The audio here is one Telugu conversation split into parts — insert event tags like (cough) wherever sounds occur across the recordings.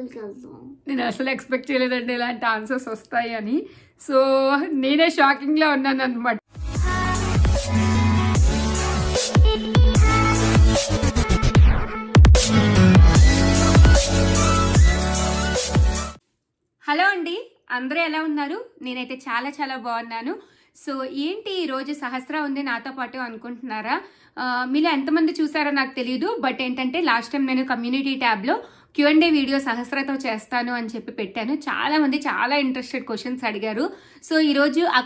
నేను అసలు ఎక్స్పెక్ట్ చేయలేదండి ఇలాంటి ఆన్సర్స్ వస్తాయి అని సో నేనే షాకింగ్లో ఉన్నాను అనమాట హలో అండి అందరూ ఎలా ఉన్నారు నేనైతే చాలా చాలా బాగున్నాను సో ఏంటి ఈరోజు సహస్ర ఉంది నాతో పాటు అనుకుంటున్నారా మీలో ఎంతమంది చూసారో నాకు తెలియదు బట్ ఏంటంటే లాస్ట్ టైం నేను కమ్యూనిటీ ట్యాబ్లో క్యూ అండ్ వీడియో సహస్రతో చేస్తాను అని చెప్పి పెట్టాను చాలామంది చాలా ఇంట్రెస్టెడ్ క్వశ్చన్స్ అడిగారు సో ఈరోజు ఆ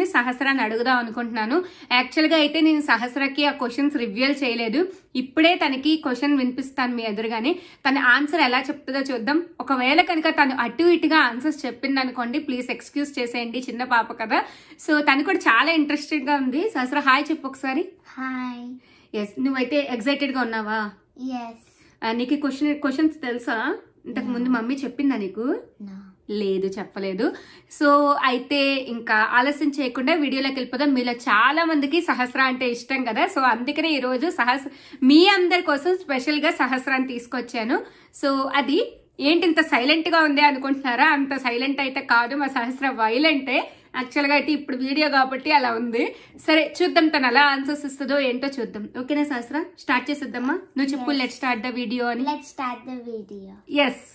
ని సహస్రాన్ని అడుగుదాం అనుకుంటున్నాను యాక్చువల్గా అయితే నేను సహస్రకి ఆ క్వశ్చన్స్ రివ్యూల్ చేయలేదు ఇప్పుడే తనకి క్వశ్చన్ వినిపిస్తాను మీ ఎదురుగానే తన ఆన్సర్ ఎలా చెప్తుందో చూద్దాం ఒకవేళ కనుక తను అటు ఇటుగా ఆన్సర్స్ చెప్పింది అనుకోండి ప్లీజ్ ఎక్స్క్యూజ్ చేసేయండి చిన్న పాప కదా సో తను కూడా చాలా ఇంట్రెస్టెడ్గా ఉంది సహస్ర హాయ్ చెప్పు ఒకసారి హాయ్ ఎస్ నువ్వైతే ఎగ్జైటెడ్గా ఉన్నావా ఎస్ నీకు క్వశ్చన్ క్వశ్చన్స్ తెలుసా ఇంతకు ముందు మమ్మీ చెప్పిందా నీకు లేదు చెప్పలేదు సో అయితే ఇంకా ఆలస్యం చేయకుండా వీడియోలోకి వెళ్ళిపోదాం మీలో చాలా మందికి సహస్ర అంటే ఇష్టం కదా సో అందుకనే ఈరోజు సహస్ర మీ అందరి కోసం స్పెషల్గా సహస్రాన్ని తీసుకొచ్చాను సో అది ఏంటి ఇంత సైలెంట్గా ఉంది అనుకుంటున్నారా అంత సైలెంట్ అయితే కాదు మా సహస్ర వైలెంటే యాక్చువల్గా అయితే ఇప్పుడు వీడియో కాబట్టి అలా ఉంది సరే చూద్దాం తను అలా ఆన్సర్స్ ఇస్తుందో ఏంటో చూద్దాం ఓకేనా సహస్ర స్టార్ట్ చేసేద్దామా నువ్వు చెప్పు లెట్ స్టార్ట్ ద వీడియో అని let start the video yes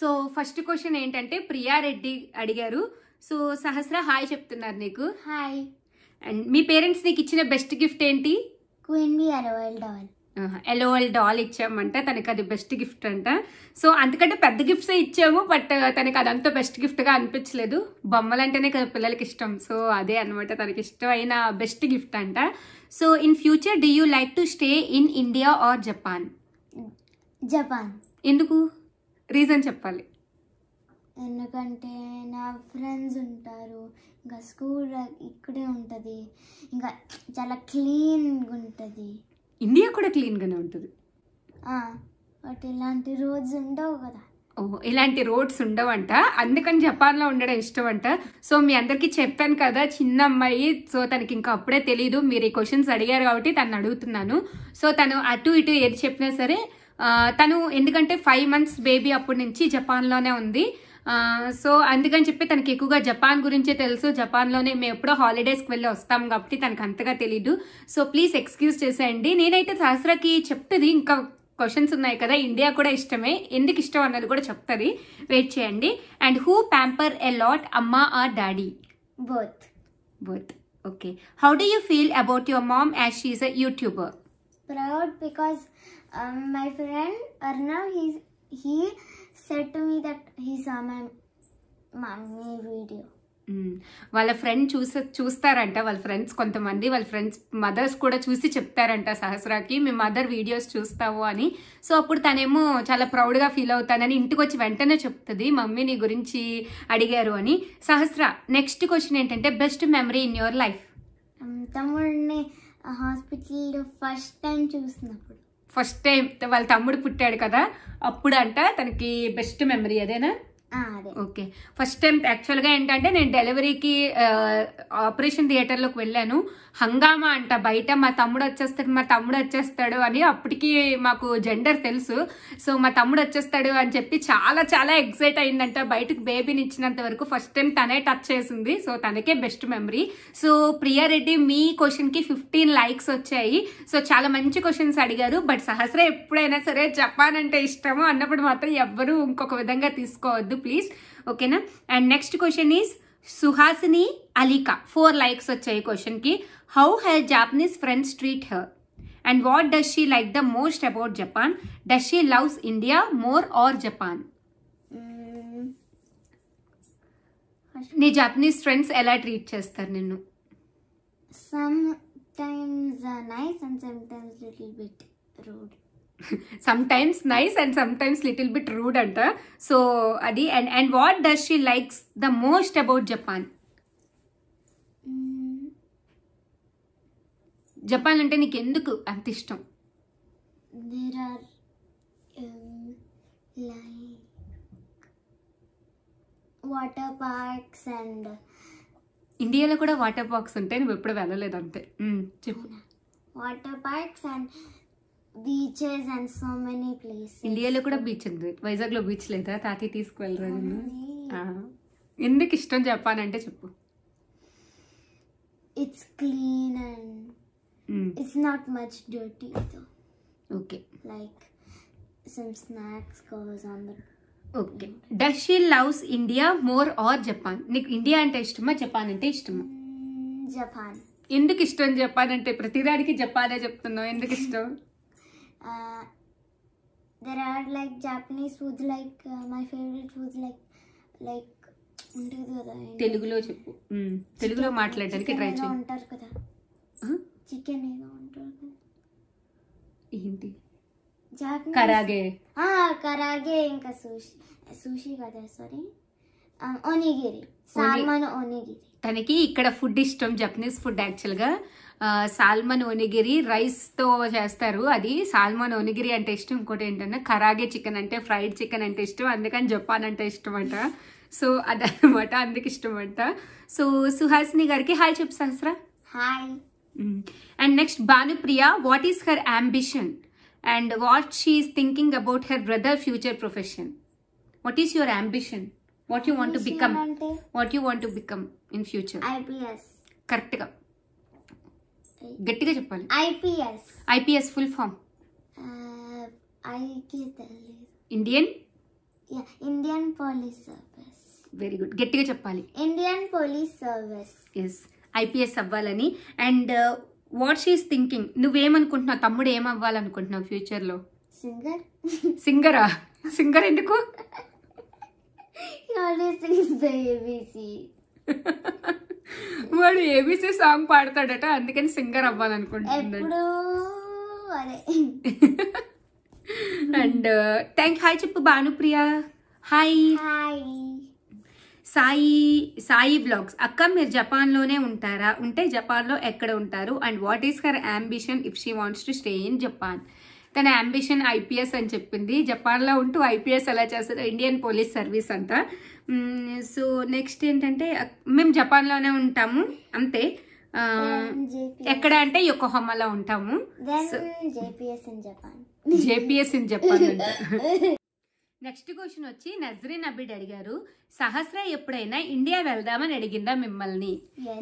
so first question ఏంటంటే ప్రియా రెడ్డి అడిగారు సో సహస్ర హాయ్ చెప్తున్నారు నీకు హాయ్ అండ్ మీ పేరెంట్స్ నీకు ఇచ్చిన బెస్ట్ గిఫ్ట్ ఏంటి క్వీన్ బీ అరవల్ డవల్ ఎల్ డాల్ ఇచ్చామంటే తనకి అది బెస్ట్ గిఫ్ట్ అంట సో అందుకంటే పెద్ద గిఫ్ట్సే ఇచ్చాము బట్ తనకి అదంత బెస్ట్ గిఫ్ట్గా అనిపించలేదు బొమ్మలు అంటేనే కదా పిల్లలకి ఇష్టం సో అదే అనమాట తనకి ఇష్టమైన బెస్ట్ గిఫ్ట్ అంట so in future do you like to stay in India or Japan Japan ఎందుకు రీజన్ చెప్పాలి ఎందుకంటే నా ఫ్రెండ్స్ ఉంటారు ఇంకా స్కూల్ ఇక్కడే ఉంటుంది ఇంకా చాలా క్లీన్గా ఉంటుంది ఇండియా కూడా క్లీన్గానే ఉంటుంది బట్ ఇలాంటి రోడ్స్ ఉండవు కదా ఇలాంటి రోడ్స్ ఉండవంట అందుకని జపాన్లో ఉండడం ఇష్టం అంట సో మీ అందరికీ చెప్పాను కదా చిన్న అమ్మాయి సో తనకి ఇంకా అప్పుడే తెలియదు మీరు ఈ క్వశ్చన్స్ అడిగారు కాబట్టి తను అడుగుతున్నాను సో తను అటు ఇటు ఏది చెప్పినా సరే తను ఎందుకంటే ఫైవ్ మంత్స్ బేబీ అప్పటి నుంచి జపాన్లోనే ఉంది సో అందుకని చెప్పి తనకి ఎక్కువగా జపాన్ గురించే తెలుసు జపాన్లోనే మేము ఎప్పుడో హాలిడేస్కి వెళ్ళి వస్తాం కాబట్టి తనకు అంతగా తెలీదు సో ప్లీజ్ ఎక్స్క్యూజ్ చేసేయండి నేనైతే సహస్రకి చెప్తుంది ఇంకా క్వశ్చన్స్ ఉన్నాయి కదా ఇండియా కూడా ఇష్టమే ఎందుకు ఇష్టం అన్నది కూడా చెప్తుంది వెయిట్ చేయండి and who pamper a lot అమ్మా or daddy both both okay how do you feel about your mom as she's a YouTuber proud because my friend Arnav he he said me that he saw mummy video వాళ్ళ ఫ్రెండ్ చూస చూస్తారంట వాళ్ళ ఫ్రెండ్స్ కొంతమంది వాళ్ళ ఫ్రెండ్స్ మదర్స్ కూడా చూసి చెప్తారంట సహస్రాకి మీ మదర్ వీడియోస్ చూస్తావు అని సో అప్పుడు తనేమో చాలా ప్రౌడ్గా ఫీల్ అవుతానని ఇంటికి వచ్చి వెంటనే చెప్తుంది మమ్మీ నీ గురించి అడిగారు అని సహస్ర నెక్స్ట్ క్వశ్చన్ ఏంటంటే best memory in your life తమ్ముడిని హాస్పిటల్ ఫస్ట్ టైం చూసినప్పుడు ఫస్ట్ టైం వాళ్ళ తమ్ముడు పుట్టాడు కదా అప్పుడంట తనకి బెస్ట్ మెమరీ అదేనా ఓకే ఫస్ట్ టైం యాక్చువల్గా ఏంటంటే నేను డెలివరీకి ఆపరేషన్ థియేటర్లోకి వెళ్ళాను హంగామా అంట బయట మా తమ్ముడు వచ్చేస్తాడు మా తమ్ముడు వచ్చేస్తాడు అని అప్పటికి మాకు జెండర్ తెలుసు సో మా తమ్ముడు వచ్చేస్తాడు అని చెప్పి చాలా చాలా ఎక్సైట్ అయిందంట బయటకు బేబీని ఇచ్చినంత వరకు ఫస్ట్ టైం తనే టచ్ చేసింది సో తనకే బెస్ట్ మెమరీ సో ప్రియారెడ్డి మీ క్వశ్చన్కి ఫిఫ్టీన్ లైక్స్ వచ్చాయి సో చాలా మంచి క్వశ్చన్స్ అడిగారు బట్ సహస్ర ఎప్పుడైనా సరే జపాన్ అంటే ఇష్టము అన్నప్పుడు మాత్రం ఎవ్వరూ ఇంకొక విధంగా తీసుకోవద్దు you please okay and next question is Suhasini अलीका फोर लाइक्स वच्चाई क्वेश्चन की how her Japanese friends treat her and what do like the most about Japan do love India more और जपा जापनीज फ्रेंड्स एला ट्रीटर नि Sometimes uh, nice and sometimes little bit rude. Sometimes nice and sometimes little bit rude అంట సో అది and and what does she likes the most about Japan Japan అంటే నీకు ఎందుకు అంత ఇష్టం ఆర్ వాటర్ పార్క్స్ అండ్ ఇండియాలో కూడా వాటర్ పార్క్స్ ఉంటాయి నువ్వు ఎప్పుడు వెళ్ళలేదు అంతే చెప్పు water parks and beaches and so many places ఇండియాలో కూడా బీచ్ ఉంది వైజాగ్ లో బీచ్ లేదా తాతయ్య తీసుకువెళ్ళరా ఎందుకు ఇష్టం చెప్పానంటే చెప్పు it's clean and it's not much డ్యూటీ okay like some snacks goes on okay does she loves India more or Japan నీకు ఇండియా అంటే ఇష్టమా జపాన్ అంటే ఇష్టమా జపాన్ hmm, ఎందుకు ఇష్టం జపాన్ అంటే ప్రతిదానికి జపానే చెప్తున్నావు ఎందుకు ఇష్టం there are like Japanese food like my favourite food like like ఉంటుంది కదా తెలుగులో చెప్పు తెలుగులో మాట్లాడడానికి ట్రై చేయి ఉంటారు కదా చికెన్ ఏదో ఉంటారు కదా ఏంటి కరాగే కరాగే ఇంకా సూషి సూషి కదా సారీ ఓనిగిరి సాల్మన్ తనకి ఇక్కడ ఫుడ్ ఇష్టం జపనీస్ ఫుడ్ యాక్చువల్ గా సాల్మన్ ఓనిగిరి రైస్తో చేస్తారు అది సాల్మన్ ఓనిగిరి అంటే ఇష్టం ఇంకోటి ఏంటంటే కరాగే చికెన్ అంటే ఫ్రైడ్ చికెన్ అంటే ఇష్టం అందుకని జపాన్ అంటే ఇష్టం అంట సో అదనమాట అందుకు ఇష్టం అంట సో సుహాసిని గారికి హాయ్ చెప్పు Sahasra hi and next Bhanupriya what is her ambition and what she's thinking about her brother future profession what is your ambition what you want to become what you want to become in future IPS correct గా గట్టిగా చెప్పాలి IPS IPS full form Indian Indian police service very good గట్టిగా చెప్పాలి Indian police service yes IPS అవ్వాలని అండ్ వాట్ షీస్ థింకింగ్ నువ్వేమనుకుంటున్నావు తమ్ముడు ఏమవ్వాలనుకుంటున్నావు ఫ్యూచర్లో సింగర్ సింగరా సింగర్ ఎందుకు (laughs) వాడు ఏబీసీ సాంగ్ పాడతాడట అందుకని సింగర్ అవ్వాలనుకుంటున్నాడు అండ్ థ్యాంక్ హాయ్ చెప్పు భానుప్రియ హాయ్ సాయి సాయి బ్లాగ్స్ అక్క మీరు జపాన్లోనే ఉంటారా ఉంటే జపాన్లో ఎక్కడ ఉంటారు and what is her ambition if she wants to stay in Japan తన అంబిషన్ ఐపీఎస్ అని చెప్పింది జపాన్లో ఉంటూ ఐపీఎస్ ఎలా చేస్తారు ఇండియన్ పోలీస్ సర్వీస్ అంట సో నెక్స్ట్ ఏంటంటే మేము జపాన్లోనే ఉంటాము అంతే ఎక్కడ అంటే యొక్క హోమలో ఉంటాము JPS in Japan next question వచ్చి నజరీన్ అబిడ్ అడిగారు సహస్ర ఎప్పుడైనా ఇండియా వెళ్దామని అడిగిందా మిమ్మల్ని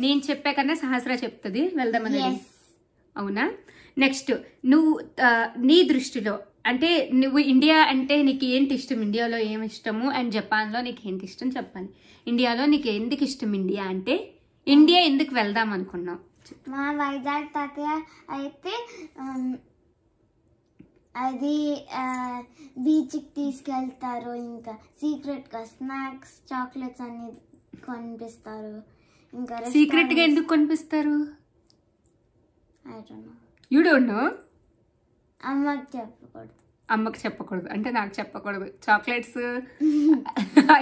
నేను చెప్పే కన్నా సహస్ర చెప్తుంది వెళ్దామని అవునా నెక్స్ట్ నువ్వు నీ దృష్టిలో అంటే నువ్వు ఇండియా అంటే నీకు ఏంటి ఇష్టం ఇండియాలో ఏమి ఇష్టము అండ్ జపాన్లో నీకు ఏంటి ఇష్టం చెప్పండి ఇండియాలో నీకు ఎందుకు ఇష్టం ఇండియా అంటే ఇండియా ఎందుకు వెళ్దాం అనుకున్నావు మా వైజాగ్ తాతయ్య అయితే అది బీచ్కి తీసుకెళ్తారు ఇంకా సీక్రెట్గా స్నాక్స్ చాక్లెట్స్ అన్ని కొనిపిస్తారు ఇంకా సీక్రెట్గా ఎందుకు కొనిపిస్తారు యూ డోంట్ నో అమ్మకి చెప్పకూడదు అమ్మకి చెప్పకూడదు అంటే నాకు చెప్పకూడదు చాక్లెట్స్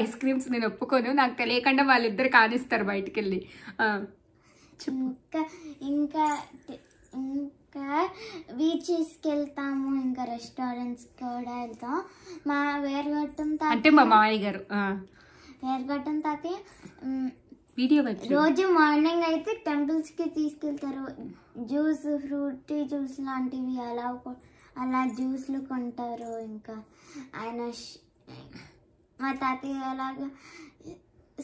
ఐస్ క్రీమ్స్ నేను ఒప్పుకోను నాకు తెలియకుండా వాళ్ళిద్దరు కానిస్తారు బయటికి వెళ్ళి ఇంకా ఇంకా ఇంకా బీచెస్కి వెళ్తాము ఇంకా రెస్టారెంట్స్ కూడా వెళ్తాం మా వేరుగొట్టం అంటే మా మామయ్య గారు వేరుగొట్టం తాత వీడియో రోజు మార్నింగ్ అయితే టెంపుల్స్కి తీసుకెళ్తారు జ్యూస్ ఫ్రూట్ జ్యూస్ లాంటివి అలా అలా జ్యూస్లు కొంటారు ఇంకా ఆయన మా తాతయ్య ఎలాగా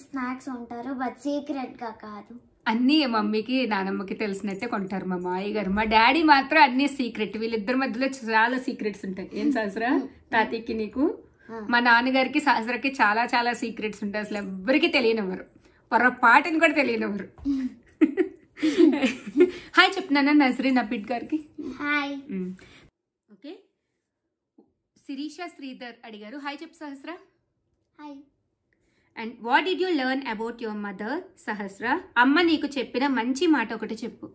స్నాక్స్ ఉంటారు బట్ సీక్రెట్గా కాదు అన్నీ మమ్మీకి నానమ్మకి తెలిసినట్టే కొంటారు మా మాయ గారు మా డాడీ మాత్రం అన్నీ సీక్రెట్ వీళ్ళిద్దరి మధ్యలో చాలా సీక్రెట్స్ ఉంటాయి ఏం సహస్రా తాతయ్యకి నీకు మా నాన్నగారికి సహసరాకి చాలా చాలా సీక్రెట్స్ ఉంటాయి అసలు ఎవ్వరికి తెలియనివ్వరు పాటని కూడా తెలియనివ్వరు (laughs) హాయ్ చెప్తున్నాను నజరీ నబీట్ గారికి హాయ్ శిరీష శ్రీధర్ అడిగారు హాయ్ చెప్పు Sahasra hi and what did you learn about your mother Sahasra అమ్మ నీకు చెప్పిన మంచి మాట ఒకటి చెప్పు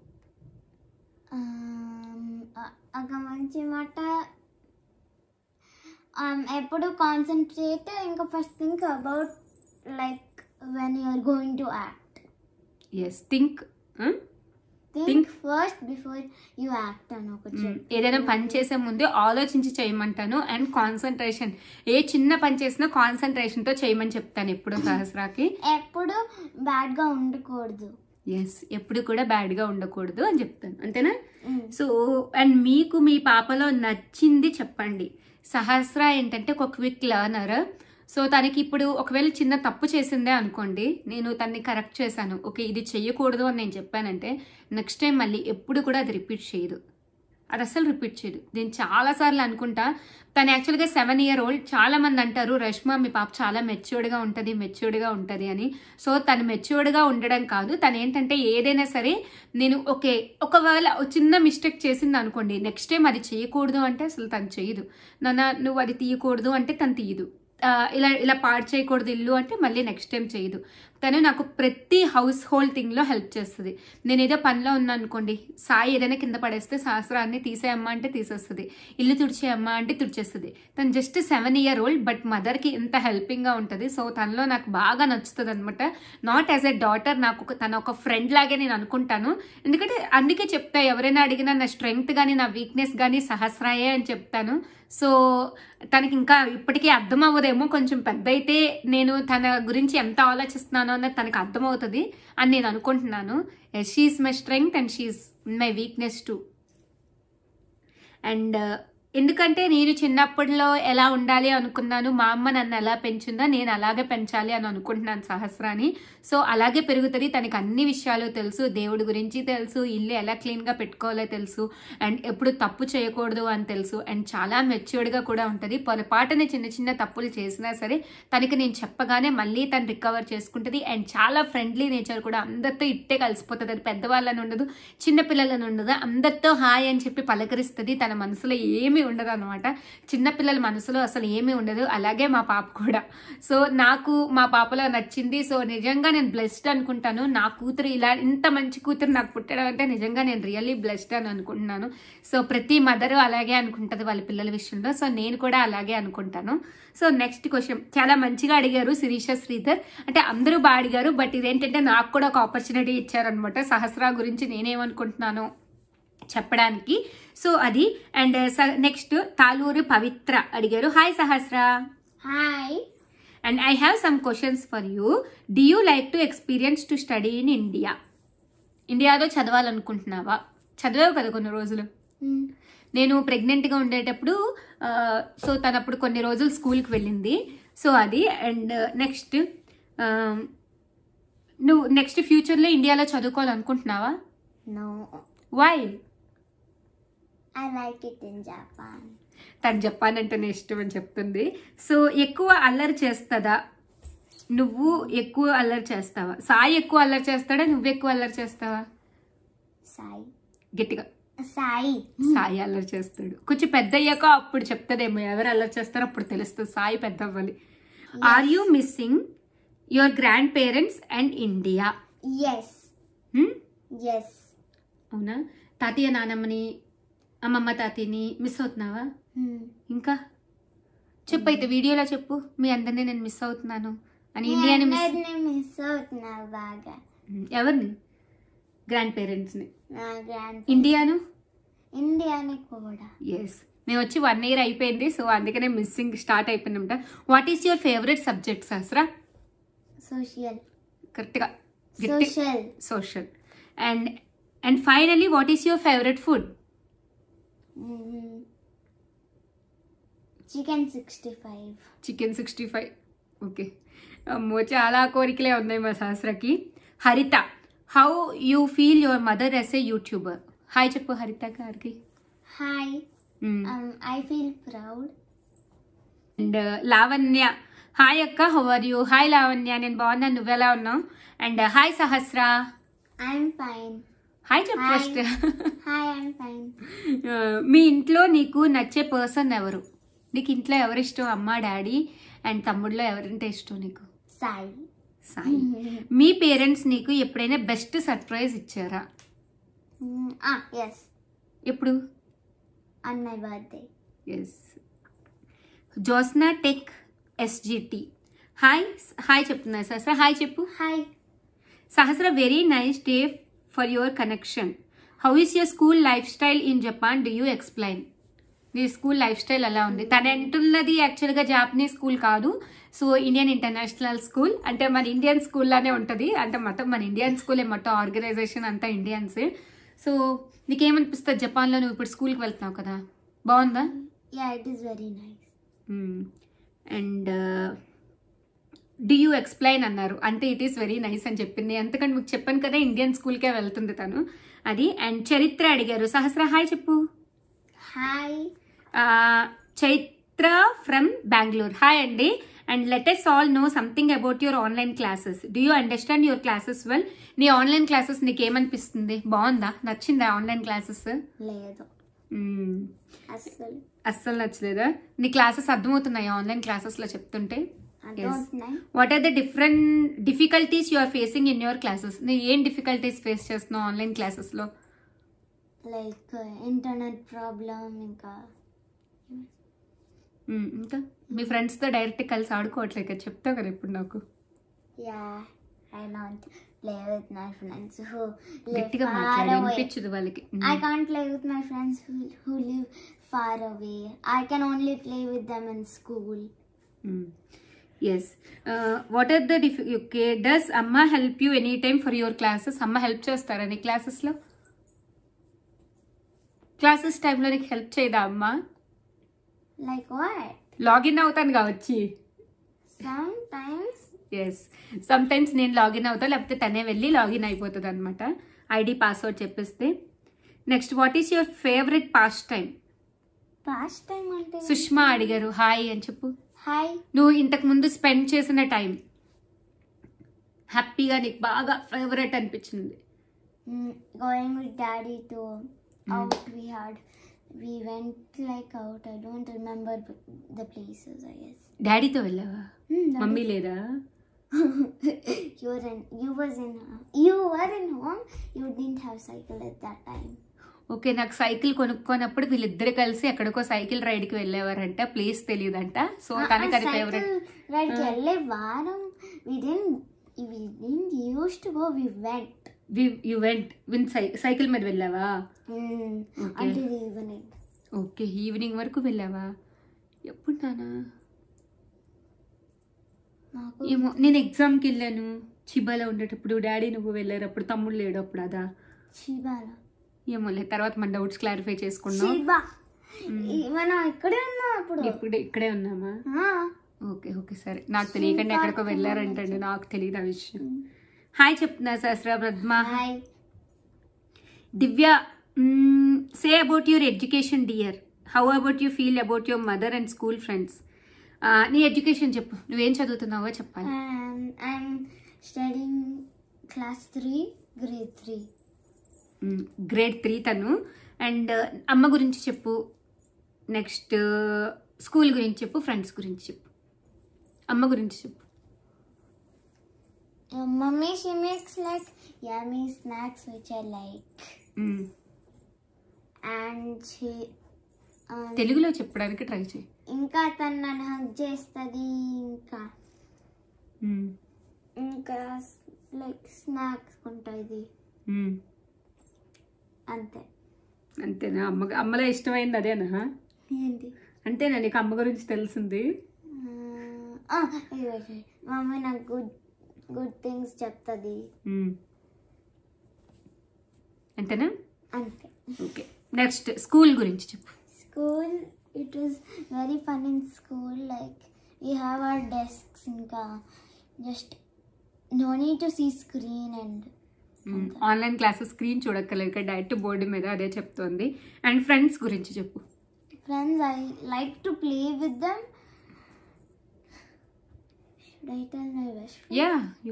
um, ఒక మంచి మాట um, ఎప్పుడు కాన్సన్ట్రేట్ ఇంకా first think about like when you're are going to act yes think think first before you act అని ఒక mm, ఏదైనా పని చేసే ముందు ఆలోచించి చేయమంటాను అండ్ కాన్సన్ట్రేషన్ ఏ చిన్న పని చేసినా కాన్సన్ట్రేషన్తో చేయమని చెప్తాను ఎప్పుడు సహస్రాకి ఎప్పుడు బ్యాడ్గా ఉండకూడదు ఎస్ ఎప్పుడు కూడా బ్యాడ్గా ఉండకూడదు అని చెప్తాను అంతేనా సో mm. అండ్ మీకు మీ పాపలో నచ్చింది చెప్పండి సహస్ర ఏంటంటే ఒక క్విక్ లర్నర్ సో తనకి ఇప్పుడు ఒకవేళ చిన్న తప్పు చేసిందే అనుకోండి నేను తన్ని కరెక్ట్ చేశాను ఓకే ఇది చెయ్యకూడదు అని నేను చెప్పానంటే నెక్స్ట్ టైం మళ్ళీ ఎప్పుడు కూడా అది రిపీట్ చేయదు అది అసలు రిపీట్ చేయదు నేను చాలాసార్లు అనుకుంటా తను యాక్చువల్గా సెవెన్ ఇయర్ ఓల్డ్ చాలా మంది అంటారు రష్మా మీ పాప చాలా మెచ్యూర్డ్గా ఉంటుంది మెచ్యూర్డ్గా ఉంటుంది అని సో తను మెచ్యూర్డ్గా ఉండడం కాదు తను ఏంటంటే ఏదైనా సరే నేను ఓకే ఒకవేళ చిన్న మిస్టేక్ చేసింది అనుకోండి నెక్స్ట్ టైం అది చేయకూడదు అంటే అసలు తను చేయదు నాన్న నువ్వు అది తీయకూడదు అంటే తను తీయదు ఇలా ఇలా పాడు చేయకూడదు ఇల్లు అంటే మళ్ళీ నెక్స్ట్ టైం చేయదు తను నాకు ప్రతి హౌస్ హోల్డ్ థింగ్లో హెల్ప్ చేస్తుంది నేను ఏదో పనిలో ఉన్నాను అనుకోండి సాయి ఏదైనా కింద పడేస్తే శాస్త్రాన్ని తీసేయమ్మా అంటే తీసేస్తుంది ఇల్లు తుడిచేయమ్మా అంటే తుడిచేస్తుంది తను just seven year old but మదర్కి ఎంత హెల్పింగ్గా ఉంటుంది సో తనలో నాకు బాగా నచ్చుతుంది అనమాట నాట్ యాజ్ ఎ డాటర్ నాకు తన ఒక ఫ్రెండ్ లాగే నేను అనుకుంటాను ఎందుకంటే అందుకే చెప్తా ఎవరైనా అడిగినా నా స్ట్రెంగ్త్ కానీ నా వీక్నెస్ కానీ సహస్రాయే అని చెప్తాను సో తనకి ఇంకా ఇప్పటికీ అర్థం అవ్వదేమో కొంచెం పెద్ద అయితే నేను తన గురించి ఎంత ఆలోచిస్తున్నానో అన్నది తనకు అర్థమవుతుంది అని నేను అనుకుంటున్నాను she's my strength and she's my weakness too and ఎందుకంటే నేను చిన్నప్పటిలో ఎలా ఉండాలి అనుకున్నాను మా అమ్మ నన్ను ఎలా పెంచిందో నేను అలాగే పెంచాలి అని అనుకుంటున్నాను సహస్రాని సో అలాగే పెరుగుతుంది తనకు అన్ని విషయాలు తెలుసు దేవుడి గురించి తెలుసు ఇల్లు ఎలా క్లీన్గా పెట్టుకోవాలో తెలుసు అండ్ ఎప్పుడు తప్పు చేయకూడదు అని తెలుసు అండ్ చాలా మెచ్యూర్డ్గా కూడా ఉంటుంది పొరపాటున చిన్న చిన్న తప్పులు చేసినా సరే తనకి నేను చెప్పగానే మళ్ళీ తను రికవర్ చేసుకుంటుంది అండ్ చాలా ఫ్రెండ్లీ నేచర్ కూడా అందరితో ఇట్టే కలిసిపోతుంది అది పెద్దవాళ్ళని ఉండదు చిన్నపిల్లలను ఉండదు అందరితో హాయ్ అని చెప్పి పలకరిస్తుంది తన మనసులో ఏమి ఉండదు అనమాట చిన్నపిల్లల మనసులో అసలు ఏమీ ఉండదు అలాగే మా పాప కూడా సో నాకు మా పాపలో నచ్చింది సో నిజంగా నేను బ్లెస్డ్ అనుకుంటాను నా కూతురు ఇలా ఇంత మంచి కూతురు నాకు పుట్టడం అంటే నిజంగా నేను రియల్లీ బ్లెస్డ్ అని అనుకుంటున్నాను సో ప్రతి మదరు అలాగే అనుకుంటుంది వాళ్ళ పిల్లల విషయంలో సో నేను కూడా అలాగే అనుకుంటాను సో నెక్స్ట్ క్వశ్చన్ చాలా మంచిగా అడిగారు శిరీష శ్రీధర్ అంటే అందరూ బాగా అడిగారు బట్ ఇదేంటంటే నాకు కూడా ఒక ఆపర్చునిటీ ఇచ్చారనమాట సహస్రా గురించి నేనేమనుకుంటున్నాను చెప్పడానికి సో అది అండ్ నెక్స్ట్ తాలూరు పవిత్ర అడిగారు hi Sahasra hi and I have some questions for you do you like to experience to study in India ఇండియాలో చదవాలనుకుంటున్నావా చదివావు కదా కొన్ని రోజులు hmm. నేను ప్రెగ్నెంట్గా ఉండేటప్పుడు సో తనప్పుడు కొన్ని రోజులు స్కూల్కి వెళ్ళింది సో అది అండ్ నెక్స్ట్ నువ్వు నెక్స్ట్ ఫ్యూచర్లో ఇండియాలో చదువుకోవాలనుకుంటున్నావా why I like it in Japan తను జపాన్ అంటేనే ఇష్టం అని చెప్తుంది సో ఎక్కువ అల్లరి చేస్తుందా నువ్వు ఎక్కువ అల్లరి చేస్తావా సాయి ఎక్కువ అల్లరి చేస్తాడా నువ్వు ఎక్కువ అల్లరి చేస్తావా సాయి గట్టిగా సాయి సాయి అల్లరి చేస్తాడు కొంచెం పెద్ద అయ్యాక అప్పుడు చెప్తాదేమో ఎవరు అల్లరి చేస్తారో అప్పుడు తెలుస్తుంది సాయి పెద్ద అవ్వాలి are you missing your grandparents and India yes yes అవునా తాతయ్య నానమ్మని అమ్మమ్మ తాతీని మిస్ అవుతున్నావా ఇంకా చెప్పు అయితే వీడియోలో చెప్పు మీ అందరినీ నేను మిస్ అవుతున్నాను అని ఇండియాని మిస్ అవుతున్నావు బాగా ఎవరిని గ్రాండ్ పేరెంట్స్ని ఇండియాను ఇండియాని కూడా ఎస్ మేము వచ్చి వన్ ఇయర్ అయిపోయింది సో అందుకనే మిస్సింగ్ స్టార్ట్ అయిపోయిందంట what is your favourite subject Sahasra social కరెక్ట్గా social social and and finally what is your favourite food chicken sixty five chicken sixty five okay అమ్మో చాలా కోరికలే ఉన్నాయి మా సహస్రకి Haritha how you feel your mother as a YouTuber hi చెప్పు హరిత గారికి hi I feel proud and Lavanya hi అక్క how are you hi Lavanya నేను బాగున్నాను నువ్వెలా ఉన్నావు and hi uh, Sahasra I'm fine hi చెప్పు ఫస్ట్ (laughs) uh, మీ ఇంట్లో నీకు నచ్చే పర్సన్ ఎవరు నీకు ఇంట్లో ఎవరు ఇష్టం అమ్మ డాడీ అండ్ తమ్ముడులో ఎవరింటే ఇష్టం నీకు సాయి సాయి (laughs) మీ పేరెంట్స్ నీకు ఎప్పుడైనా బెస్ట్ సర్ప్రైజ్ ఇచ్చారా ఎస్ mm, ah, ఎప్పుడు అన్నయ్య birthday yes Josna tech SGT hi hi చెప్తున్నా సహస్ర హాయ్ చెప్పు hi Sahasra very nice day for your connection how How is school life style in Japan Do you explain మీ స్కూల్ లైఫ్ స్టైల్ అలా ఉంది తను అంటున్నది యాక్చువల్గా జాపనీస్ స్కూల్ కాదు సో ఇండియన్ ఇంటర్నేషనల్ స్కూల్ అంటే మన ఇండియన్ స్కూల్లోనే ఉంటుంది అంటే మొత్తం మన ఇండియన్ స్కూలే మొత్తం ఆర్గనైజేషన్ అంతా ఇండియన్సే సో నీకేమనిపిస్తుంది జపాన్లో నువ్వు ఇప్పుడు స్కూల్కి వెళ్తున్నావు కదా బాగుందా yeah it is very nice and do you explain అన్నారు అంటే ఇట్ ఈస్ వెరీ నైస్ అని చెప్పింది ఎందుకంటే మీకు చెప్పాను కదా ఇండియన్ స్కూల్కే వెళ్తుంది తను అది అండ్ చరిత్ర అడిగారు సహస్ర హాయ్ చెప్పు hi Chaitra from Bengaluru hi అండి and let's all know something about your online classes do you understand your classes well నీ ఆన్లైన్ క్లాసెస్ నీకు ఏమనిపిస్తుంది బాగుందా నచ్చిందా ఆన్లైన్ క్లాసెస్ లేదు అస్సలు నచ్చలేదా నీ క్లాసెస్ అర్థమవుతున్నాయి ఆన్లైన్ క్లాసెస్లో చెప్తుంటే what are the different difficulties you facing in your classes నువ్వు ఏం డిఫికల్టీస్ ఫేస్ చేస్తున్నావు ఆన్లైన్ క్లాసెస్ లో లైక్ ఇంటర్నెట్ ప్రాబ్లం ఇంకా hmm, ఇంకా మీ ఫ్రెండ్స్ తో డైరెక్ట్ కలిసి కదా చెప్తావు కదా ఇప్పుడు నాకు yeah I not play with friends who గట్టిగా మాట్లాడి వాళ్ళకి I can't play friends who live far away I can only play with them in school yes what are the డిఫ్ ఓకే డస్ అమ్మ help you any time for your classes అమ్మ హెల్ప్ చేస్తారా నీ క్లాసెస్లో క్లాసెస్ టైంలో నీకు హెల్ప్ చేయదా అమ్మ లైక్ వాట్ లాగిన్ అవుతాను కావచ్చి ఎస్ సమ్ టైమ్స్ నేను లాగిన్ అవుతా లేకపోతే తనే వెళ్ళి లాగిన్ అయిపోతుంది అనమాట ఐడి పాస్వర్డ్ చెప్పేస్తే next what is your favourite pastime pastime అంటే సుష్మా అడిగారు హాయ్ అని చెప్పు హాయ్ నువ్వు ఇంతకు ముందు స్పెండ్ చేసిన టైం హ్యాపీగా నీకు బాగా ఫేవరెట్ అనిపించింది going with daddy to out we had we went like out I don't remember the places I guess డాడీతో వెళ్ళావా mm, మమ్మీ లేదా (laughs) you were in you was in you were in home you didn't have cycle at that time okay నాకు సైకిల్ కొనుక్కున్నప్పుడు వీళ్ళిద్దరు కలిసి ఎక్కడికో సైకిల్ రైడ్ కి వెళ్ళేవారంట ప్లేస్ తెలియదంట సో తనకి వెళ్ళే we went we went with cycle మీద వెళ్ళావా hmm. ఓకే ఈవినింగ్ వరకు వెళ్ళావా ఎప్పుడు నానా ఏమో నేను ఎగ్జామ్కి వెళ్ళాను చిబాలో ఉండేటప్పుడు డాడీ నువ్వు వెళ్ళారు అప్పుడు తమ్ముడు లేడు అప్పుడు అదా చిబాలో ఏమోలే తర్వాత మన డౌట్స్ క్లారిఫై చేసుకున్నాం ఇక్కడే ఉన్నాం ఇప్పుడు ఇక్కడే ఉన్నామా ఓకే ఓకే సరే నాకు తెలియకుండా ఎక్కడికో వెళ్ళారంటండి నాకు తెలియదు ఆ విషయం హాయ్ చెప్తున్నా Sahasra Padma Divya say about your education dear how about you feel about your mother and school friends నీ ఎడ్యుకేషన్ చెప్పు నువ్వేం చదువుతున్నావో చెప్పాలి I'm study class three grade three grade three తను అండ్ అమ్మ గురించి చెప్పు నెక్స్ట్ స్కూల్ గురించి చెప్పు ఫ్రెండ్స్ గురించి చెప్పు అమ్మ గురించి చెప్పు mummy makes like snacks which like and తెలుగులో చెప్పడానికి ట్రై చేయి ఇంకా తను నన్ను హక్ చేస్తుంది ఇంకా hmm. ఇంకా లైక్ స్నాక్స్ ఉంటుంది అంతే అంతేనా అమ్మ అమ్మలో ఇష్టమైంది అదేనా ఏంటి అంతేనా నీకు అమ్మ గురించి తెలిసింది మా ఇదిగో నాకు గుడ్ గుడ్ థింగ్స్ చెప్తుంది అంతేనా అంతే ఓకే నెక్స్ట్ స్కూల్ గురించి చెప్పు school it is very fun in school like we have our desks ఇంకా just no need to see screen and online classes screen చూడక్కర్లేదు ఇక్కడ డైరెక్ట్ బోర్డు మీద అదే చెప్తోంది అండ్ ఫ్రెండ్స్ గురించి చెప్పు friends I like to play with them I tell my best friend? Yeah, you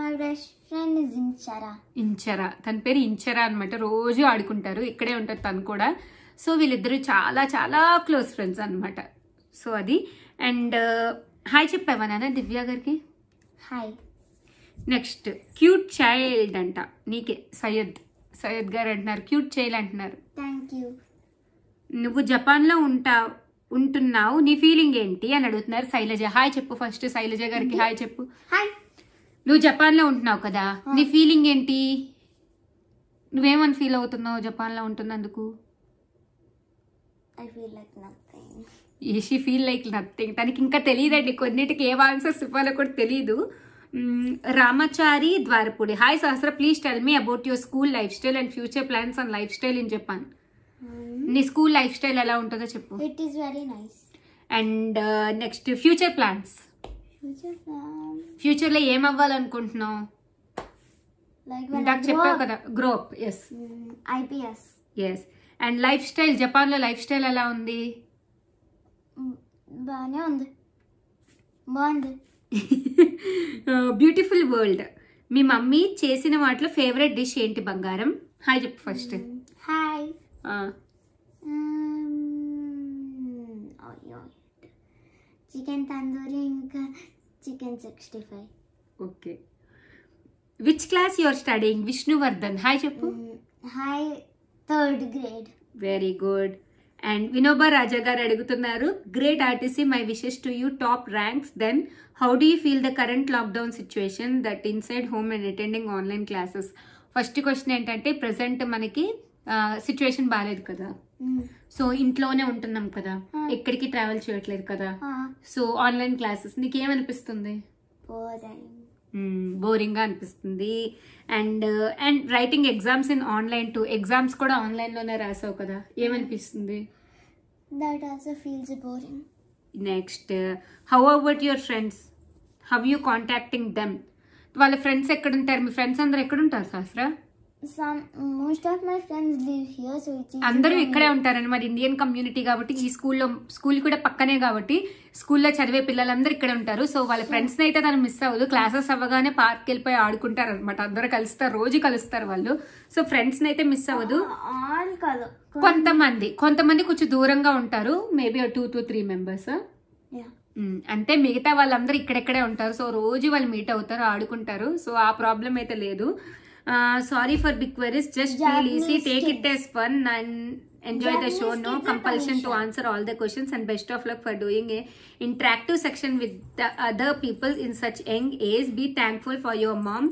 my best friend is Inchara Inchara తన పేరు ఇంచరా అనమాట రోజు ఆడుకుంటారు ఇక్కడే ఉంటారు తను కూడా సో వీళ్ళిద్దరూ చాలా చాలా క్లోజ్ ఫ్రెండ్స్ అనమాట సో అది అండ్ హాయ్ uh, చెప్పావా నాన్న దివ్య గారికి హాయ్ నెక్స్ట్ క్యూట్ చైల్డ్ అంట నీకే సయ్యద్ సయ్యద్ గారు అంటున్నారు క్యూట్ చైల్డ్ అంటున్నారు నువ్వు జపాన్లో ఉంటా ఉంటున్నావు నీ ఫీలింగ్ ఏంటి అని అడుగుతున్నారు శైలజ హాయ్ చెప్పు ఫస్ట్ శైలజ గారికి హాయ్ చెప్పు హాయ్ నువ్వు జపాన్లో ఉంటున్నావు కదా నీ ఫీలింగ్ ఏంటి నువ్వేమని ఫీల్ అవుతున్నావు జపాన్లో ఉంటున్నందుకు ఈ షీ ఫీల్ లైక్ నథింగ్ తనకి ఇంకా తెలియదండి కొన్నిటికి ఏ ఆన్సర్స్ ఇవ్వాలో కూడా తెలియదు Ramachari Dwarapudi hi Sahasra please tell me about your school life lifestyle and future plans and life style in Japan నీ స్కూల్ లైఫ్ స్టైల్ ఎలా ఉంటుందో చెప్పు it is very nice and next future plans ఫ్యూచర్లో ఏం అవ్వాలనుకుంటున్నావు నాకు చెప్పావు కదా గ్రోప్ yes IPS yes and lifestyle జపాన్లో లైఫ్ స్టైల్ ఎలా ఉంది hmm, బాగానే ఉంది బాగుంది బ్యూటిఫుల్ (laughs) వరల్డ్ మీ మమ్మీ చేసిన వాటిలో ఫేవరెట్ డిష్ ఏంటి బంగారం హాయ్ చెప్పు ఫస్ట్ హాయ్ చికెన్ తందూరి ఇంకా chicken sixty five okay which class your study Vishnuvardhan hi చెప్పు hi third grade very good and Vinoba Raja గారు అడుగుతున్నారు great RTC my wishes to you top ranks then how do you feel the current lockdown situation that inside home and attending online classes first question ఏంటంటే ప్రజెంట్ మనకి సిచ్యువేషన్ బాగాలేదు కదా సో ఇంట్లోనే ఉంటున్నాం కదా ఎక్కడికి ట్రావెల్ చేయట్లేదు కదా సో ఆన్లైన్ క్లాసెస్ నీకేమనిపిస్తుంది బోరింగ్గా అనిపిస్తుంది and and writing exams in online to exams కూడా ఆన్లైన్లోనే రాసావు కదా ఏమనిపిస్తుంది that also feels boring next how about your friends how you contacting them వాళ్ళ ఫ్రెండ్స్ ఎక్కడుంటారు మీ ఫ్రెండ్స్ అందరు ఎక్కడుంటారు శాస్త్ర అందరూ ఇక్కడే ఉంటారని మరి ఇండియన్ కమ్యూనిటీ కాబట్టి ఈ స్కూల్లో స్కూల్ కూడా పక్కనే కాబట్టి స్కూల్లో చదివే పిల్లలందరూ ఇక్కడే ఉంటారు సో వాళ్ళ ఫ్రెండ్స్ hmm. అయితే తను మిస్ అవ్వదు క్లాసెస్ అవ్వగానే పార్క్ వెళ్ళిపోయి ఆడుకుంటారు అనమాట అందరు కలుస్తారు రోజు కలుస్తారు వాళ్ళు సో ఫ్రెండ్స్ అయితే మిస్ అవ్వదు కొంతమంది కొంతమంది కొంచెం దూరంగా ఉంటారు maybe two to three members అంటే మిగతా వాళ్ళందరూ ఇక్కడెక్కడే ఉంటారు సో రోజు వాళ్ళు మీట్ అవుతారు ఆడుకుంటారు సో ఆ ప్రాబ్లం అయితే లేదు sorry for big queries just feel easy take it as fun and enjoy the show no compulsion to answer all the questions and best of luck for doing a interactive section with the other people in such young age be thankful for your mom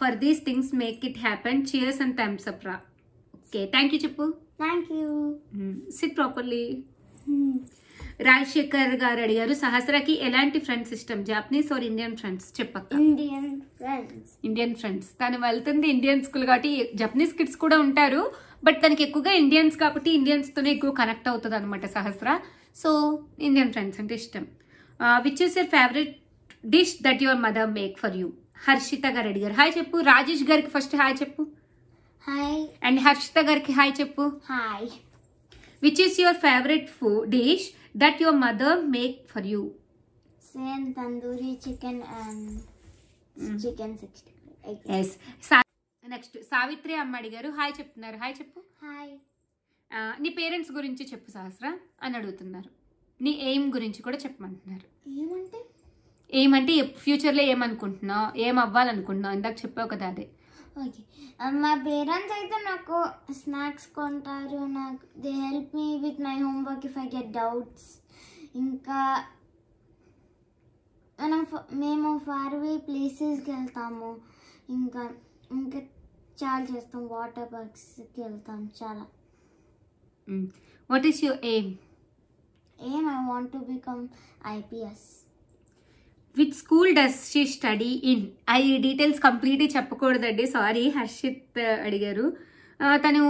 for these things make it happen cheers and thanks అప్ రా ఓకే థ్యాంక్ యూ చెప్పు thank you sit properly Rajasekhar గారు అడిగారు సహస్రకి ఎలాంటి ఫ్రెండ్స్ ఇష్టం జాపనీస్ ఆర్ ఇండియన్ ఫ్రెండ్స్ చెప్పక్క ఇండియన్ ఇండియన్ ఫ్రెండ్స్ తను వెళ్తుంది ఇండియన్ స్కూల్ కాబట్టి జపనీస్ కిడ్స్ కూడా ఉంటారు బట్ తనకి ఎక్కువగా ఇండియన్స్ కాబట్టి తోనే ఎక్కువ కనెక్ట్ అవుతుంది అనమాట సహస్ర సో ఇండియన్ ఫ్రెండ్స్ అంటే ఇష్టం which is your favourite dish that your mother make for you Harshitha గారు అడిగారు హాయ్ చెప్పు రాజేష్ గారికి ఫస్ట్ హాయ్ చెప్పు హాయ్ అండ్ హర్షిత గారికి హాయ్ చెప్పు hi which is your favourite food dish that your mother make for you same tandoori chicken and chicken sixty yes next Savitri అమ్మ అడిగారు హాయ్ చెప్తున్నారు హాయ్ చెప్పు హాయ్ నీ పేరెంట్స్ గురించి చెప్పు సహస్ర అని అడుగుతున్నారు నీ ఎయిమ్ గురించి కూడా చెప్పమంటున్నారు ఏమంటే ఏమంటే ఫ్యూచర్లో ఏమనుకుంటున్నావు ఏం అవ్వాలనుకుంటున్నావు ఇందాక చెప్పావు కదా అదే ఓకే మా పేరెంట్స్ అయితే నాకు స్నాక్స్ కొంటారు నాకు they help me with my work if I get doubts ఇంకా మనం మేము ఫార్వే ప్లేసెస్కి వెళ్తాము ఇంకా ఇంకా చాలా చేస్తాం వాటర్ పార్క్స్కి వెళ్తాం చాలా what is your aim aim I want to become IPS with school does she study in I details కంప్లీట్గా చెప్పకూడదండి సారీ హర్షిత్ uh, అడిగారు uh, తను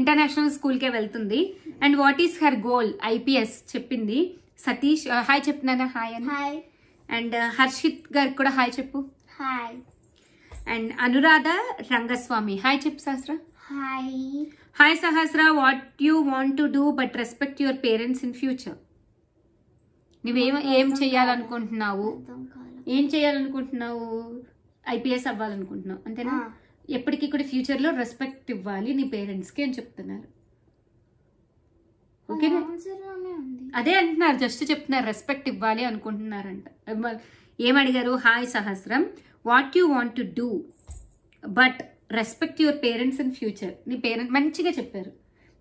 ఇంటర్నేషనల్ uh, స్కూల్కే వెళ్తుంది and what is her goal IPS చెప్పింది సతీష్ హాయ్ చెప్తున్నాను హాయ్ అని హాయ్ అండ్ హర్షిత్ uh, గారికి కూడా హాయ్ చెప్పు hi and Anuradha Rangaswamy hi చెప్పు Sahasra hi hi Sahasra what you want to do but respect your parents in future నువ్వేం ఏం చేయాలనుకుంటున్నావు ఏం చేయాలనుకుంటున్నావు ఐపీఎస్ అవ్వాలనుకుంటున్నావు అంతేనా ఎప్పటికీ కూడా ఫ్యూచర్లో రెస్పెక్ట్ ఇవ్వాలి నీ పేరెంట్స్కి అని చెప్తున్నారు ఓకేనా అదే అంటున్నారు జస్ట్ చెప్తున్నారు రెస్పెక్ట్ ఇవ్వాలి అనుకుంటున్నారంట ఏమడిగారు హాయ్ సహస్రం what you want to do but respect your parents in future నీ పేరెంట్ మంచిగా చెప్పారు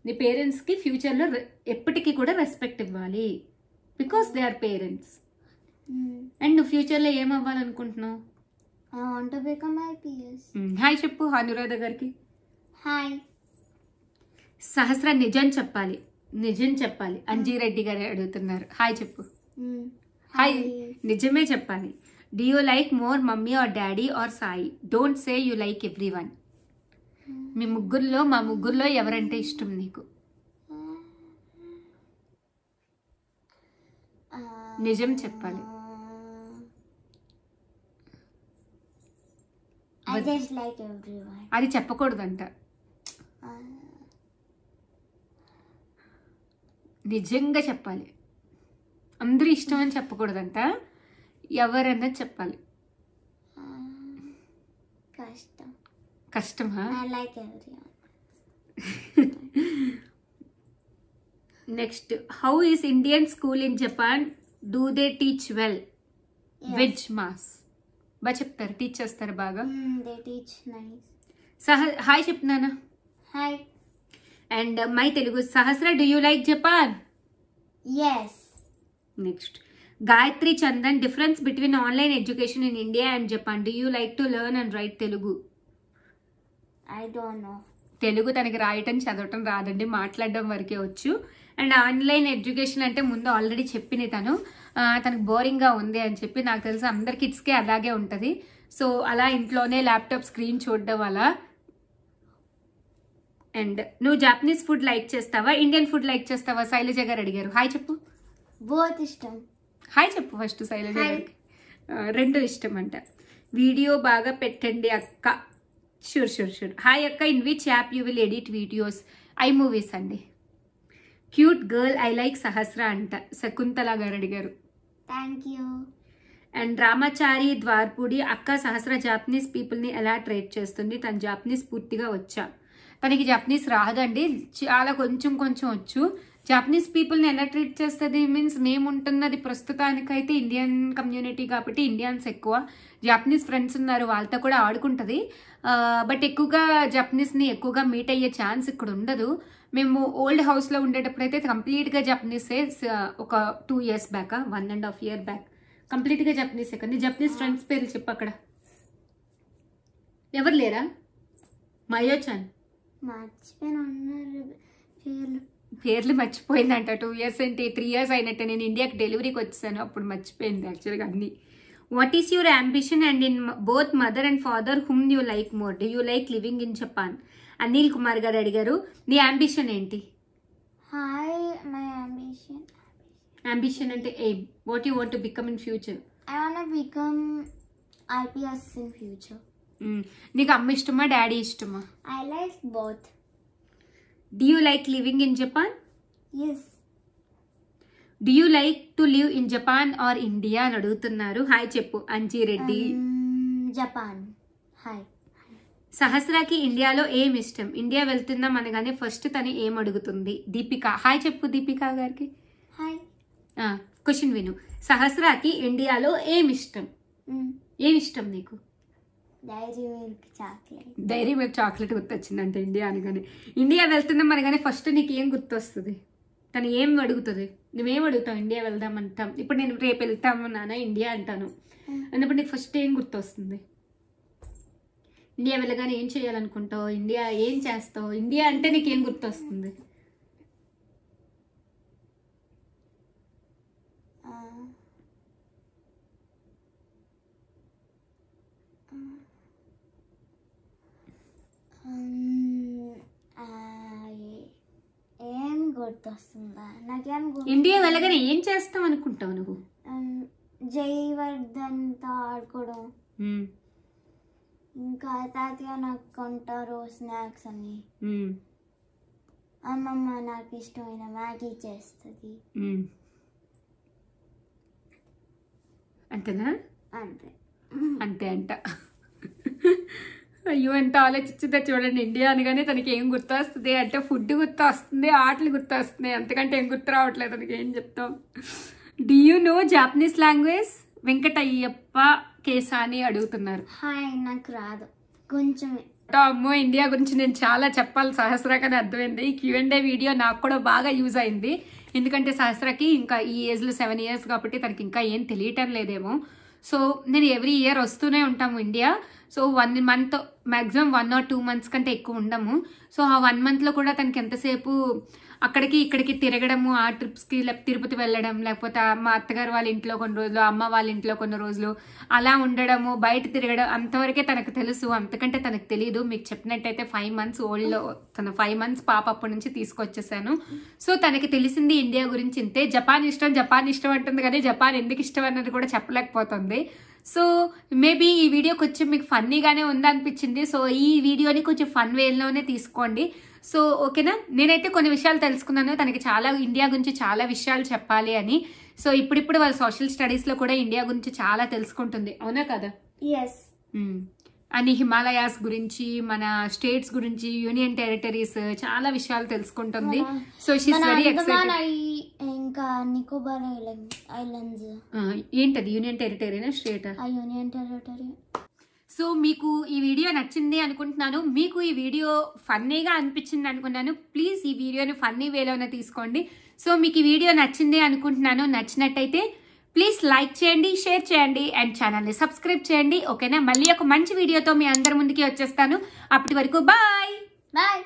నీ పేరెంట్స్కి ఫ్యూచర్లో ఎప్పటికీ కూడా రెస్పెక్ట్ ఇవ్వాలి because they are parents and నువ్వు ఫ్యూచర్లో ఏమవ్వాలనుకుంటున్నావు హాయ్ hmm. చెప్పు అనురాధ గారికి హాయ్ సహస్ర నిజం చెప్పాలి నిజం చెప్పాలి అంజీరెడ్డి గారు అడుగుతున్నారు హాయ్ చెప్పు హాయ్ నిజమే చెప్పాలి do you like more mummy or daddy or Sai don't say you like everyone మీ ముగ్గురులో మా ముగ్గురులో ఎవరంటే ఇష్టం నీకు నిజం చెప్పాలి అది చెప్పకూడదంట నిజంగా చెప్పాలి అందరూ ఇష్టం అని చెప్పకూడదంట ఎవరన్నా చెప్పాలి కష్టం కష్టమా next how is Indian school in Japan do they teach well వెజ్ మాస్ బాగా చెప్తారు టీచ్ చేస్తారు బాగా హాయ్ చెప్తున్నానా hi and my Telugu Sahasra do you like Japan yes next Gayathri Chandan difference between online education in India and Japan do you like to learn and write Telugu I don't know Telugu తనకి రాయటం చదవటం రాదండి మాట్లాడడం వరకే వచ్చు అండ్ ఆన్లైన్ ఎడ్యుకేషన్ అంటే ముందు ఆల్రెడీ చెప్పింది తను తనకు బోరింగ్గా ఉంది అని చెప్పి నాకు తెలిసి అందరి కిడ్స్కే అలాగే ఉంటుంది సో అలా ఇంట్లోనే ల్యాప్టాప్ స్క్రీన్ చూడడం అలా అండ్ నువ్వు జాపనీస్ ఫుడ్ లైక్ చేస్తావా ఇండియన్ ఫుడ్ లైక్ చేస్తావా శైలజ గారు అడిగారు హాయ్ చెప్పు బోత్ ఇష్టం హాయ్ చెప్పు ఫస్ట్ శైలజ రెండు ఇష్టం అంట వీడియో బాగా పెట్టండి అక్క షూర్ షూర్ షూర్ హాయ్ అక్క in which app you will edit videos I movies అండి cute girl I like Sahasra అంట శకుంతల గారు అడిగారు thank you and Ramachari Dwarpudi అక్క సహస్ర జాపనీస్ పీపుల్ని ఎలా ట్రేట్ చేస్తుంది తన జాపనీస్ పూర్తిగా వచ్చా తనకి జపనీస్ రాదండి చాలా కొంచెం కొంచెం వచ్చు జాపనీస్ పీపుల్ని ఎలా ట్రీట్ చేస్తుంది మీన్స్ మేము ఉంటున్నది ప్రస్తుతానికైతే ఇండియన్ కమ్యూనిటీ కాబట్టి ఇండియన్స్ ఎక్కువ జాపనీస్ ఫ్రెండ్స్ ఉన్నారు వాళ్ళతో కూడా ఆడుకుంటుంది బట్ ఎక్కువగా జపనీస్ని ఎక్కువగా మీట్ అయ్యే ఛాన్స్ ఇక్కడ ఉండదు మేము ఓల్డ్ హౌస్లో ఉండేటప్పుడు అయితే కంప్లీట్గా జపనీసే ఒక two years back one and half year back కంప్లీట్గా జపనీసే కానీ జపనీస్ ఫ్రెండ్స్ పేరు చెప్పు అక్కడ ఎవరు లేరా మయోచాన్ అన్నారు పేర్లు పేర్లు మర్చిపోయిందంట టూ ఇయర్స్ అంటే త్రీ ఇయర్స్ అయినట్టే నేను ఇండియాకి డెలివరీకి వచ్చాను అప్పుడు మర్చిపోయింది యాక్చువల్గా అన్ని what is your ambition and in both mother and father whom you like more do you like living in Japan Anil Kumar గారు అడిగారు నీ అంబిషన్ ఏంటి హాయ్ మై అంబిషన్ అంబిషన్ అంటే aim what you want to become in future I want become IPS in future నీకు అమ్మ ఇష్టమా డాడీ ఇష్టమా I like both do you like living in Japan yes do you like to live in Japan or India అని అడుగుతున్నారు హాయ్ చెప్పు అంజీ రెడ్డి జపాన్ హాయ్ సహస్రాకి ఇండియాలో ఏం ఇష్టం ఇండియా వెళ్తున్నాం అనగానే ఫస్ట్ తను ఏం అడుగుతుంది దీపిక హాయ్ చెప్పు దీపిక గారికి హాయ్ క్వశ్చన్ విను సహస్రాకి ఇండియాలో ఏం ఇష్టం mm. ఏం ఇష్టం నీకు dairy milk chocolate dairy milk chocolate గుర్తొచ్చిందంటే ఇండియా అనగానే ఇండియా వెళ్తున్నాం అనగానే ఫస్ట్ నీకు ఏం గుర్తొస్తుంది తను ఏం అడుగుతుంది నువ్వేం అడుగుతావు ఇండియా వెళ్దాం అంటాం ఇప్పుడు నేను రేపు వెళ్తాము నాన్న ఇండియా అంటాను అన్నప్పుడు నీకు ఫస్ట్ ఏం గుర్తొస్తుంది ఇండియా వెళ్ళగానే ఏం చేయాలనుకుంటావు ఇండియా ఏం చేస్తావు ఇండియా అంటే నీకు ఏం గుర్తొస్తుంది గుర్తొస్తుందా నాకేం ఇండియా వెళ్ళగానే ఏం చేస్తాం అనుకుంటావు నువ్వు జైవర్ధన్తో ఆడుకోవడం ఇంకా తాతయ్య నాకు కొంటారు స్నాక్స్ అని అమ్మమ్మ నాకు ఇష్టమైన మ్యాగీ చేస్తుంది అంతేనా అంతే అంతే అంట అయ్యో ఎంత ఆలోచించిందో చూడండి ఇండియా అనగానే తనకి ఏం గుర్తొస్తుంది అంటే ఫుడ్ గుర్తు వస్తుంది ఆటలు గుర్తు వస్తున్నాయి అంతకంటే ఏం గుర్తు రావట్లేదు తనకి ఏం చెప్తాం do you know Japanese language Venkatayyappa Kesani అడుగుతున్నారు నాకు రాదు కొంచెం అమ్మో ఇండియా గురించి నేను చాలా చెప్పాలి సహస్రాకని అర్థమైంది ఈ ఏ వీడియో నాకు కూడా బాగా యూజ్ అయింది ఎందుకంటే సహస్రాకి ఇంకా ఈ ఏజ్లో సెవెన్ ఇయర్స్ కాబట్టి తనకి ఇంకా ఏం తెలియటం లేదేమో సో నేను ఎవ్రీ ఇయర్ వస్తూనే ఉంటాము India so one month maximum one or two months కంటే ఎక్కువ ఉండము సో ఆ వన్ మంత్లో కూడా తనకి ఎంతసేపు అక్కడికి ఇక్కడికి తిరగడము ఆ ట్రిప్స్కి లేకపోతే తిరుపతి వెళ్ళడం లేకపోతే మా అత్తగారు వాళ్ళ ఇంట్లో కొన్ని రోజులు అమ్మ వాళ్ళ ఇంట్లో కొన్ని రోజులు అలా ఉండడము బయట తిరగడం అంతవరకే తనకు తెలుసు అంతకంటే తనకు తెలియదు మీకు చెప్పినట్టయితే ఫైవ్ మంత్స్ ఓల్డ్లో తన ఫైవ్ మంత్స్ పాప అప్పటి నుంచి తీసుకొచ్చేసాను సో తనకి తెలిసింది ఇండియా గురించి ఇంతే జపాన్ ఇష్టం జపాన్ ఇష్టం అంటుంది కానీ జపాన్ ఎందుకు ఇష్టం అన్నది కూడా చెప్పలేకపోతుంది సో మేబీ ఈ వీడియో కొంచెం మీకు ఫన్నీగానే ఉందనిపించింది సో ఈ వీడియోని కొంచెం ఫన్ వేలోనే తీసుకోండి సో ఓకేనా నేనైతే కొన్ని విషయాలు తెలుసుకున్నాను తనకి చాలా ఇండియా గురించి చాలా విషయాలు చెప్పాలి అని సో ఇప్పుడిప్పుడు వాళ్ళ సోషల్ స్టడీస్ లో కూడా ఇండియా గురించి చాలా తెలుసుకుంటుంది అవునా కదా అని హిమాలయాస్ గురించి మన స్టేట్స్ గురించి యూనియన్ టెరిటరీస్ చాలా విషయాలు తెలుసుకుంటుంది సో ఇంకా నికోబార్ ఏంటది యూనియన్ టెరిటరీనా స్టేట్ యూనియన్ టెరిటరీ సో మీకు ఈ వీడియో నచ్చింది అనుకుంటున్నాను మీకు ఈ వీడియో ఫన్నీగా అనిపించింది అనుకున్నాను ప్లీజ్ ఈ వీడియోని ఫన్నీ వేలోనే తీసుకోండి సో మీకు ఈ వీడియో నచ్చింది అనుకుంటున్నాను నచ్చినట్టయితే ప్లీజ్ లైక్ చేయండి షేర్ చేయండి అండ్ ఛానల్ని సబ్స్క్రైబ్ చేయండి ఓకేనా మళ్ళీ ఒక మంచి వీడియోతో మీ అందరి ముందుకి వచ్చేస్తాను అప్పటి వరకు బాయ్ బాయ్